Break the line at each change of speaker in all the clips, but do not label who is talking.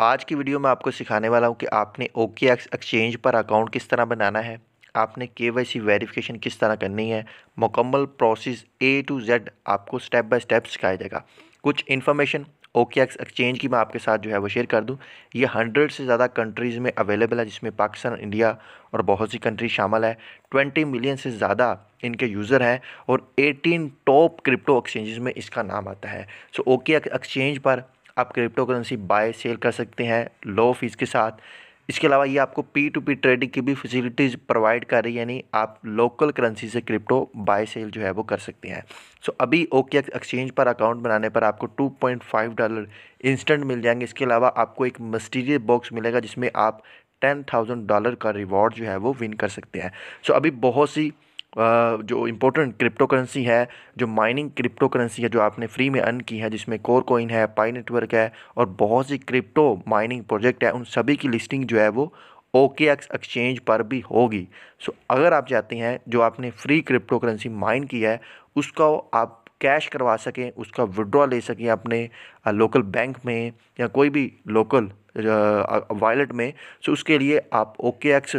आज की वीडियो में आपको सिखाने वाला हूँ कि आपने ओके एक्स एक्सचेंज पर अकाउंट किस तरह बनाना है आपने के वाई सी वेरीफिकेशन किस तरह करनी है मुकम्मल प्रोसेस ए टू जेड आपको स्टेप बाय स्टेप सिखाया जाएगा कुछ इन्फॉर्मेशन ओके एक्स एक्सचेंज की मैं आपके साथ जो है वो शेयर कर दूं ये हंड्रेड से ज़्यादा कंट्रीज़ में अवेलेबल है जिसमें पाकिस्तान इंडिया और बहुत सी कंट्री शामिल है ट्वेंटी मिलियन से ज़्यादा इनके यूज़र हैं और एटीन टॉप क्रिप्टो एक्सचेंजेस में इसका नाम आता है सो ओके एक्सचेंज पर आप क्रिप्टो करेंसी बाय सेल कर सकते हैं लो फीस के साथ इसके अलावा ये आपको पी टू पी ट्रेडिंग की भी फैसिलिटीज़ प्रोवाइड कर रही है यानी आप लोकल करेंसी से क्रिप्टो बाय सेल जो है वो कर सकते हैं सो so, अभी ओके एक्सचेंज पर अकाउंट बनाने पर आपको 2.5 डॉलर इंस्टेंट मिल जाएंगे इसके अलावा आपको एक मस्टीरियस बॉक्स मिलेगा जिसमें आप टेन थाउजेंड डॉलर का रिवॉर्ड जो है वो विन कर सकते हैं सो so, अभी बहुत सी जो इंपॉर्टेंट क्रिप्टो करेंसी है जो माइनिंग क्रिप्टो करेंसी है जो आपने फ्री में अर्न की है जिसमें कोर कोइन है पाई नेटवर्क है और बहुत सी क्रिप्टो माइनिंग प्रोजेक्ट है उन सभी की लिस्टिंग जो है वो ओके एक्स एक्सचेंज पर भी होगी सो अगर आप चाहते हैं जो आपने फ्री क्रिप्टो करेंसी माइन की है उसका आप कैश करवा सकें उसका विड्रॉ ले सकें अपने लोकल बैंक में या कोई भी लोकल वॉलेट में सो उसके लिए आप ओके एक्स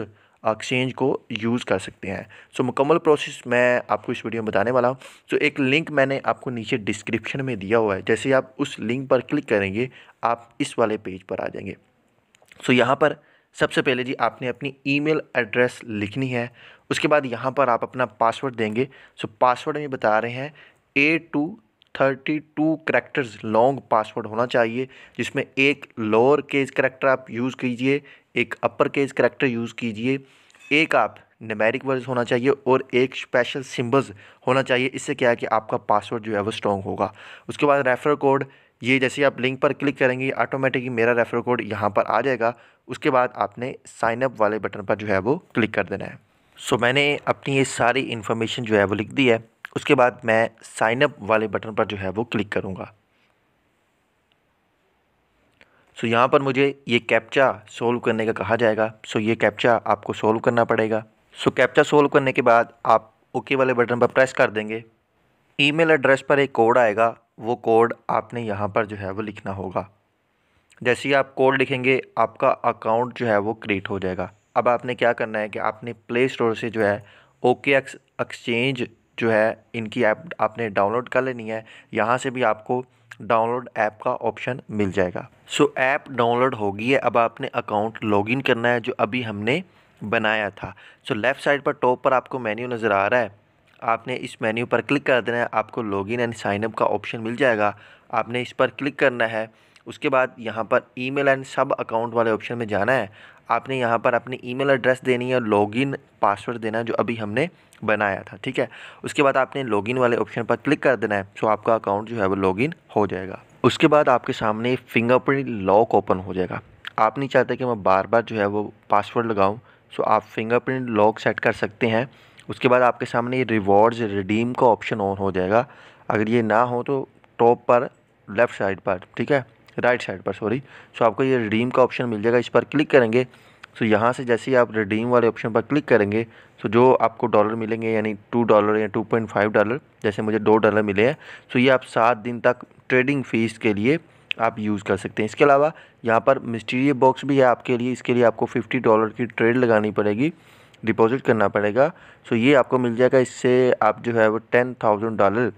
एक्सचेंज को यूज़ कर सकते हैं सो so, मुकम्मल प्रोसेस मैं आपको इस वीडियो में बताने वाला हूँ सो so, एक लिंक मैंने आपको नीचे डिस्क्रिप्शन में दिया हुआ है जैसे आप उस लिंक पर क्लिक करेंगे आप इस वाले पेज पर आ जाएंगे सो so, यहाँ पर सबसे पहले जी आपने अपनी ईमेल एड्रेस लिखनी है उसके बाद यहाँ पर आप अपना पासवर्ड देंगे सो so, पासवर्ड में बता रहे हैं A to thirty two characters long password होना चाहिए जिसमें एक लोअर केज करेक्टर आप यूज़ कीजिए एक अपर केज करेक्टर यूज़ कीजिए एक आप नमेरिक वर्ड्स होना चाहिए और एक स्पेशल सिम्बल्स होना चाहिए इससे क्या है कि आपका पासवर्ड जो है वो स्ट्रॉन्ग होगा उसके बाद रेफर कोड ये जैसे आप लिंक पर क्लिक करेंगे ऑटोमेटिकली मेरा रेफर कोड यहाँ पर आ जाएगा उसके बाद आपने साइनअप वाले बटन पर जो है वो क्लिक कर देना है सो so, मैंने अपनी ये सारी इन्फॉर्मेशन जो है वो लिख दी है उसके बाद मैं साइनअप वाले बटन पर जो है वो क्लिक करूँगा सो so, यहाँ पर मुझे ये कैप्चा सोल्व करने का कहा जाएगा सो so, ये कैप्चा आपको सोल्व करना पड़ेगा सो so, कैप्चा सोल्व करने के बाद आप ओके वाले बटन पर प्रेस कर देंगे ईमेल एड्रेस पर एक कोड आएगा वो कोड आपने यहाँ पर जो है वो लिखना होगा जैसे ही आप कोड लिखेंगे आपका अकाउंट जो है वो क्रिएट हो जाएगा अब आपने क्या करना है कि आपने प्ले स्टोर से जो है ओके एक्स एक्सचेंज जो है इनकी ऐप आप, आपने डाउनलोड कर लेनी है यहाँ से भी आपको डाउनलोड ऐप का ऑप्शन मिल जाएगा सो so, ऐप डाउनलोड होगी है अब आपने अकाउंट लॉगिन करना है जो अभी हमने बनाया था सो लेफ़्ट साइड पर टॉप पर आपको मेन्यू नज़र आ रहा है आपने इस मेन्यू पर क्लिक कर देना है आपको लॉगिन एंड साइनअप का ऑप्शन मिल जाएगा आपने इस पर क्लिक करना है उसके बाद यहाँ पर ईमेल एंड सब अकाउंट वाले ऑप्शन में जाना है आपने यहाँ पर अपनी ईमेल एड्रेस देनी है लॉगिन पासवर्ड देना है जो अभी हमने बनाया था ठीक है उसके बाद आपने लॉगिन वाले ऑप्शन पर क्लिक कर देना है सो आपका अकाउंट जो है वो लॉगिन हो जाएगा उसके बाद आपके सामने फिंगरप्रिंट लॉक ओपन हो जाएगा आप नहीं चाहते कि मैं बार बार जो है वो पासवर्ड लगाऊँ सो आप फिंगरप्रिंट लॉक सेट कर सकते हैं उसके बाद आपके सामने रिवॉर्ड रिवॉर्ड्स रिडीम का ऑप्शन ऑन हो जाएगा अगर ये ना हो तो टॉप पर लेफ़्ट साइड पर ठीक है राइट साइड पर सॉरी सो आपको ये रिडीम का ऑप्शन मिल जाएगा इस पर क्लिक करेंगे सो यहाँ से जैसे ही आप रिडीम वाले ऑप्शन पर क्लिक करेंगे सो जो आपको डॉलर मिलेंगे यानी टू डॉलर या टू पॉइंट फाइव डॉलर जैसे मुझे दो डॉलर मिले हैं सो ये आप सात दिन तक ट्रेडिंग फीस के लिए आप यूज़ कर सकते हैं इसके अलावा यहाँ पर मिस्टीरिय बॉक्स भी है आपके लिए इसके लिए आपको फिफ्टी डॉलर की ट्रेड लगानी पड़ेगी डिपॉजिट करना पड़ेगा सो ये आपको मिल जाएगा इससे आप जो है वो टेन थाउजेंड डॉलर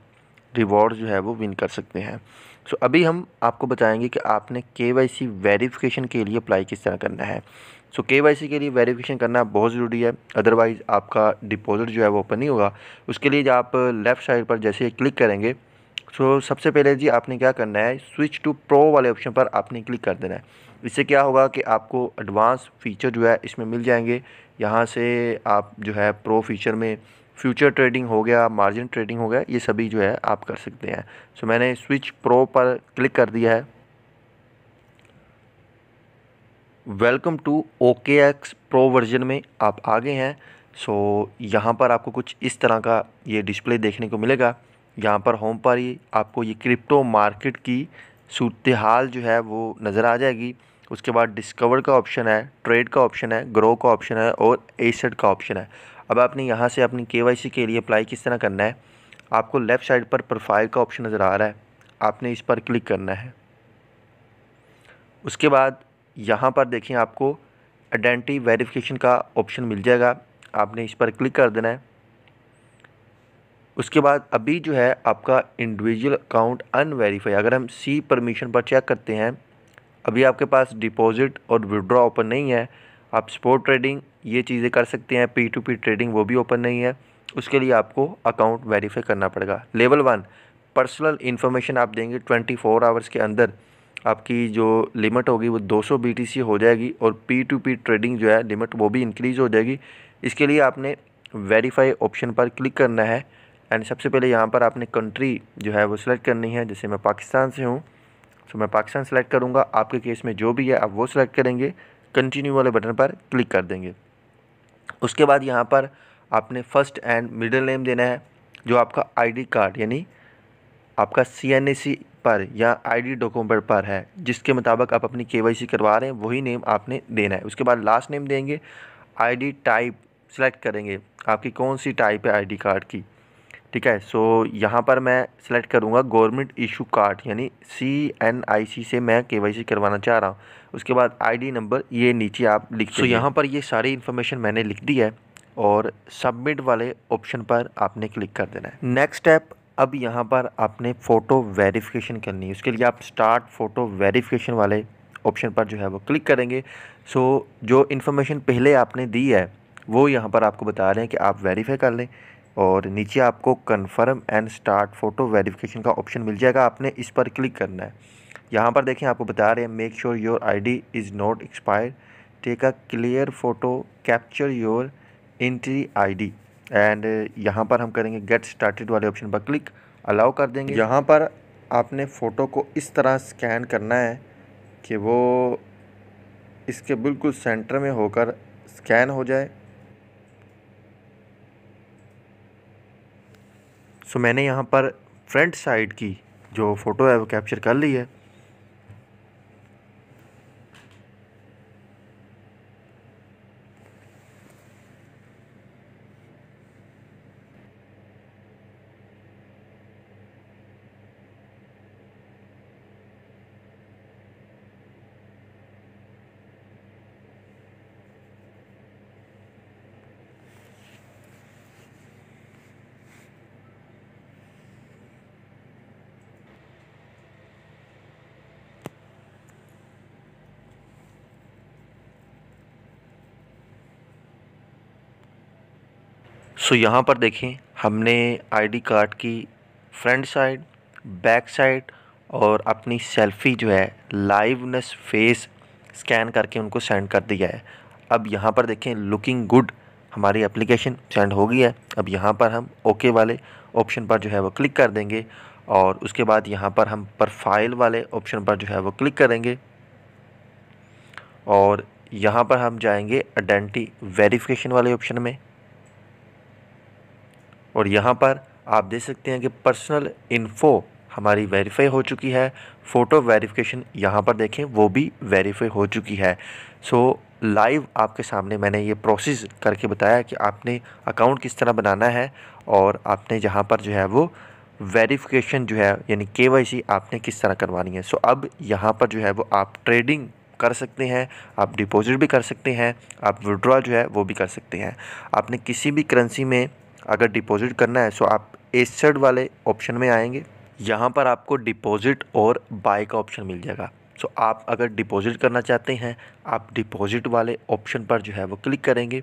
रिवॉर्ड जो है वो विन कर सकते हैं सो so, अभी हम आपको बताएंगे कि आपने के वाई सी वेरीफिकेशन के लिए अप्लाई किस तरह करना है सो के वाई सी के लिए वेरीफिकेशन करना बहुत ज़रूरी है अदरवाइज़ आपका डिपॉजिट जो है वो ओपन नहीं होगा उसके लिए आप लेफ़्ट साइड पर जैसे क्लिक करेंगे सो तो so, सबसे पहले जी आपने क्या करना है स्विच टू प्रो वाले ऑप्शन पर आपने क्लिक कर देना है इससे क्या होगा कि आपको एडवांस फीचर जो है इसमें मिल जाएंगे यहाँ से आप जो है प्रो फीचर में फ्यूचर ट्रेडिंग हो गया मार्जिन ट्रेडिंग हो गया ये सभी जो है आप कर सकते हैं सो so, मैंने स्विच प्रो पर क्लिक कर दिया है welcome to OKX pro version में आप आगे हैं सो so, यहाँ पर आपको कुछ इस तरह का ये डिस्प्ले देखने को मिलेगा यहाँ पर होम पर ही आपको ये क्रिप्टो मार्केट की सूरत हाल जो है वो नज़र आ जाएगी उसके बाद डिस्कवर का ऑप्शन है ट्रेड का ऑप्शन है ग्रो का ऑप्शन है और एसेट का ऑप्शन है अब आपने यहाँ से अपनी के के लिए अप्लाई किस तरह करना है आपको लेफ़्ट साइड पर प्रोफाइल का ऑप्शन नज़र आ रहा है आपने इस पर क्लिक करना है उसके बाद यहाँ पर देखें आपको आइडेंटी वेरिफिकेशन का ऑप्शन मिल जाएगा आपने इस पर क्लिक कर देना है उसके बाद अभी जो है आपका इंडिविजुअल अकाउंट अनवेरीफाई अगर हम सी परमिशन पर चेक करते हैं अभी आपके पास डिपॉजिट और विड्रॉ ओपन नहीं है आप स्पोर्ट ट्रेडिंग ये चीज़ें कर सकते हैं पी टू पी ट्रेडिंग वो भी ओपन नहीं है उसके लिए आपको अकाउंट वेरीफाई करना पड़ेगा लेवल वन पर्सनल इन्फॉर्मेशन आप देंगे ट्वेंटी फोर आवर्स के अंदर आपकी जो लिमिट होगी वो दो टी सी हो जाएगी और पी टू पी ट्रेडिंग जो है लिमिट वो भी इंक्रीज़ हो जाएगी इसके लिए आपने वेरीफाई ऑप्शन पर क्लिक करना है एंड सबसे पहले यहाँ पर आपने कंट्री जो है वो सिलेक्ट करनी है जैसे मैं पाकिस्तान से हूँ तो मैं पाकिस्तान सेलेक्ट करूँगा आपके केस में जो भी है आप वो सिलेक्ट करेंगे कंटिन्यू वाले बटन पर क्लिक कर देंगे उसके बाद यहाँ पर आपने फर्स्ट एंड मिडिल नेम देना है जो आपका आईडी कार्ड यानी आपका सी पर या आईडी डॉक्यूमेंट पर है जिसके मुताबिक आप अपनी केवाईसी करवा रहे हैं वही नेम आपने देना है उसके बाद लास्ट नेम देंगे आईडी टाइप सेलेक्ट करेंगे आपकी कौन सी टाइप है आईडी कार्ड की ठीक है सो यहाँ पर मैं सिलेक्ट करूँगा गवर्नमेंट इशू कार्ड यानी सी एन आई सी से मैं के वाई सी करवाना चाह रहा हूँ उसके बाद आईडी नंबर ये नीचे आप लिख सो यहाँ पर ये सारी इन्फॉर्मेशन मैंने लिख दी है और सबमिट वाले ऑप्शन पर आपने क्लिक कर देना है नेक्स्ट स्टेप अब यहाँ पर आपने फ़ोटो वेरिफिकेशन करनी है उसके लिए आप स्टार्ट फ़ोटो वेरिफिकेशन वाले ऑप्शन पर जो है वो क्लिक करेंगे सो जो इन्फॉर्मेशन पहले आपने दी है वो यहाँ पर आपको बता रहे हैं कि आप वेरीफाई कर लें और नीचे आपको confirm and start photo verification का ऑप्शन मिल जाएगा आपने इस पर क्लिक करना है यहाँ पर देखें आपको बता रहे हैं make sure your ID is not expire take a clear photo capture your entry ID and यहाँ पर हम करेंगे गेट स्टार्टेड वाले ऑप्शन पर क्लिक अलाउ कर देंगे यहाँ पर आपने फ़ोटो को इस तरह स्कैन करना है कि वो इसके बिल्कुल सेंटर में होकर स्कैन हो जाए सो मैंने यहाँ पर फ्रंट साइड की जो फ़ोटो है वो कैप्चर कर ली है सो यहाँ पर देखें हमने आईडी कार्ड की फ्रंट साइड बैक साइड और अपनी सेल्फ़ी जो है लाइवनेस फेस स्कैन करके उनको सेंड कर दिया है अब यहाँ पर देखें लुकिंग गुड हमारी एप्लीकेशन सेंड हो गई है अब यहाँ पर हम ओके वाले ऑप्शन पर जो है वो क्लिक कर देंगे और उसके बाद यहाँ पर हम प्रोफाइल वाले ऑप्शन पर जो है वो क्लिक करेंगे और यहाँ पर हम जाएंगे आइडेंटी वेरिफिकेशन वाले ऑप्शन में और यहाँ पर आप देख सकते हैं कि पर्सनल इन्फो हमारी वेरीफाई हो चुकी है फ़ोटो वेरिफिकेशन यहाँ पर देखें वो भी वेरीफाई हो चुकी है सो लाइव आपके सामने मैंने ये प्रोसेस करके बताया कि आपने अकाउंट किस तरह बनाना है और आपने यहाँ पर जो है वो वेरिफिकेशन जो है यानी के आपने किस तरह करवानी है सो अब यहाँ पर जो है वो आप ट्रेडिंग कर सकते हैं आप डिपॉजिट भी कर सकते हैं आप विड्रॉ जो है वो भी कर सकते हैं आपने किसी भी करेंसी में अगर डिपॉज़िट करना है सो आप एसड वाले ऑप्शन में आएंगे यहाँ पर आपको डिपॉज़िट और बाय का ऑप्शन मिल जाएगा सो so, आप अगर डिपॉज़िट करना चाहते हैं आप डिपॉज़िट वाले ऑप्शन पर जो है वो क्लिक करेंगे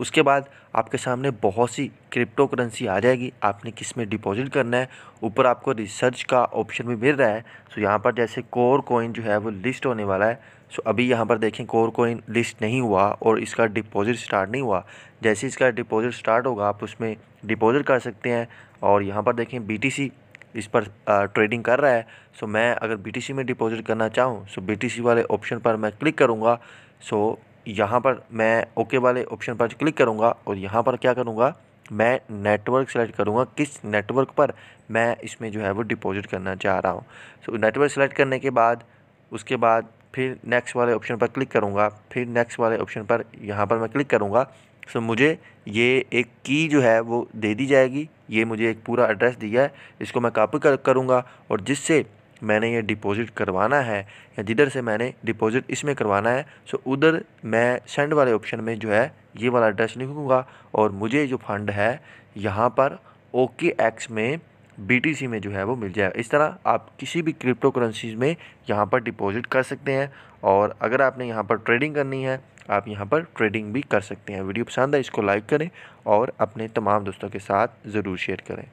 उसके बाद आपके सामने बहुत सी क्रिप्टो करेंसी आ जाएगी आपने किस में डिपॉज़िट करना है ऊपर आपको रिसर्च का ऑप्शन भी मिल रहा है सो यहाँ पर जैसे कोर कोइन जो है वो लिस्ट होने वाला है सो अभी यहाँ पर देखें कोर कोइन लिस्ट नहीं हुआ और इसका डिपॉज़िट स्टार्ट नहीं हुआ जैसे इसका डिपॉज़िट स्टार्ट होगा आप उसमें डिपॉज़िट कर सकते हैं और यहाँ पर देखें बी इस पर ट्रेडिंग कर रहा है सो मैं अगर बी में डिपॉजिट करना चाहूँ सो बी वाले ऑप्शन पर मैं क्लिक करूँगा सो यहाँ पर मैं ओके वाले ऑप्शन पर क्लिक करूँगा और यहाँ पर क्या करूँगा मैं नेटवर्क सेलेक्ट करूँगा किस नेटवर्क पर मैं इसमें जो है वो डिपॉजिट करना चाह रहा हूँ सो नेटवर्क सेलेक्ट करने के बाद उसके बाद फिर नेक्स्ट वाले ऑप्शन पर क्लिक करूँगा फिर नेक्स्ट वाले ऑप्शन पर यहाँ पर मैं क्लिक करूँगा सो मुझे ये एक की जो है वो दे दी जाएगी ये मुझे एक पूरा एड्रेस दिया है इसको मैं कापी कर करूँगा और जिससे मैंने ये डिपॉज़िट करवाना है या जिधर से मैंने डिपॉज़िट इसमें करवाना है सो उधर मैं सेंड वाले ऑप्शन में जो है ये वाला एड्रेस लिखूँगा और मुझे जो फंड है यहाँ पर ओके एक्स में बीटीसी में जो है वो मिल जाएगा इस तरह आप किसी भी क्रिप्टो करेंसीज में यहाँ पर डिपॉज़िट कर सकते हैं और अगर आपने यहाँ पर ट्रेडिंग करनी है आप यहाँ पर ट्रेडिंग भी कर सकते हैं वीडियो पसंद है इसको लाइक करें और अपने तमाम दोस्तों के साथ ज़रूर शेयर करें